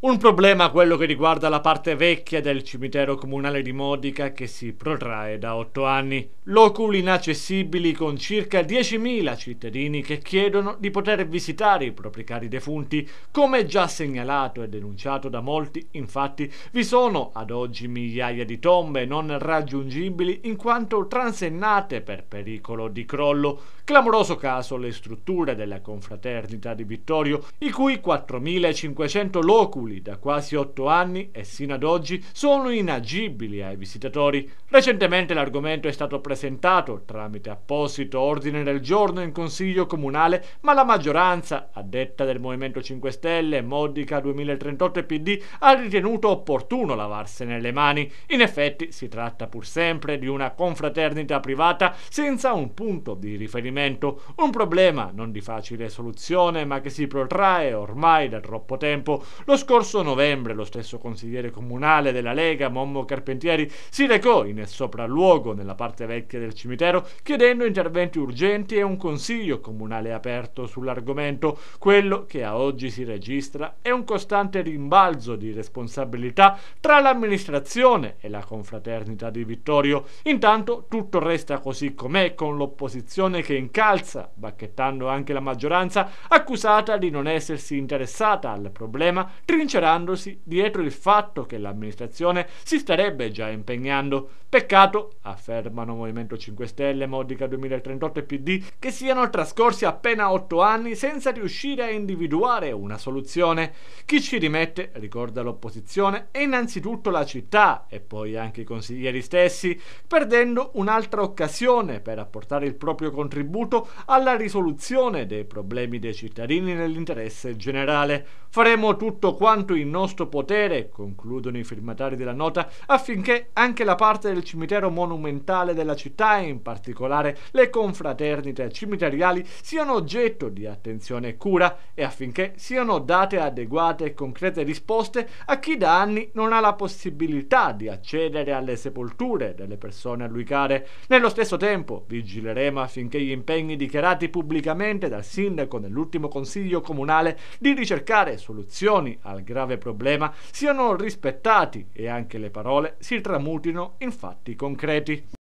Un problema quello che riguarda la parte vecchia del cimitero comunale di Modica che si protrae da otto anni, loculi inaccessibili con circa 10.000 cittadini che chiedono di poter visitare i propri cari defunti. Come già segnalato e denunciato da molti, infatti, vi sono ad oggi migliaia di tombe non raggiungibili in quanto transennate per pericolo di crollo. Clamoroso caso le strutture della confraternita di Vittorio, i cui 4.500 loculi Friuli da quasi otto anni e sino ad oggi sono inagibili ai visitatori. Recentemente l'argomento è stato presentato tramite apposito ordine del giorno in Consiglio Comunale, ma la maggioranza, a detta del Movimento 5 Stelle, Modica 2038 e PD, ha ritenuto opportuno lavarsene le mani. In effetti si tratta pur sempre di una confraternita privata senza un punto di riferimento, un problema non di facile soluzione ma che si protrae ormai da troppo tempo. Lo scorso scorso novembre lo stesso consigliere comunale della Lega, Mommo Carpentieri, si recò in sopralluogo nella parte vecchia del cimitero chiedendo interventi urgenti e un consiglio comunale aperto sull'argomento. Quello che a oggi si registra è un costante rimbalzo di responsabilità tra l'amministrazione e la confraternita di Vittorio. Intanto tutto resta così com'è con l'opposizione che incalza, bacchettando anche la maggioranza, accusata di non essersi interessata al problema, trincerata svincerandosi dietro il fatto che l'amministrazione si starebbe già impegnando. Peccato, affermano Movimento 5 Stelle, Modica 2038 e PD, che siano trascorsi appena otto anni senza riuscire a individuare una soluzione. Chi ci rimette, ricorda l'opposizione, è innanzitutto la città e poi anche i consiglieri stessi, perdendo un'altra occasione per apportare il proprio contributo alla risoluzione dei problemi dei cittadini nell'interesse generale. Faremo tutto quanto quanto in nostro potere, concludono i firmatari della nota, affinché anche la parte del cimitero monumentale della città, e in particolare le confraternite cimiteriali, siano oggetto di attenzione e cura e affinché siano date adeguate e concrete risposte a chi da anni non ha la possibilità di accedere alle sepolture delle persone a lui care. Nello stesso tempo vigileremo affinché gli impegni dichiarati pubblicamente dal sindaco nell'ultimo consiglio comunale di ricercare soluzioni al grave problema siano rispettati e anche le parole si tramutino in fatti concreti.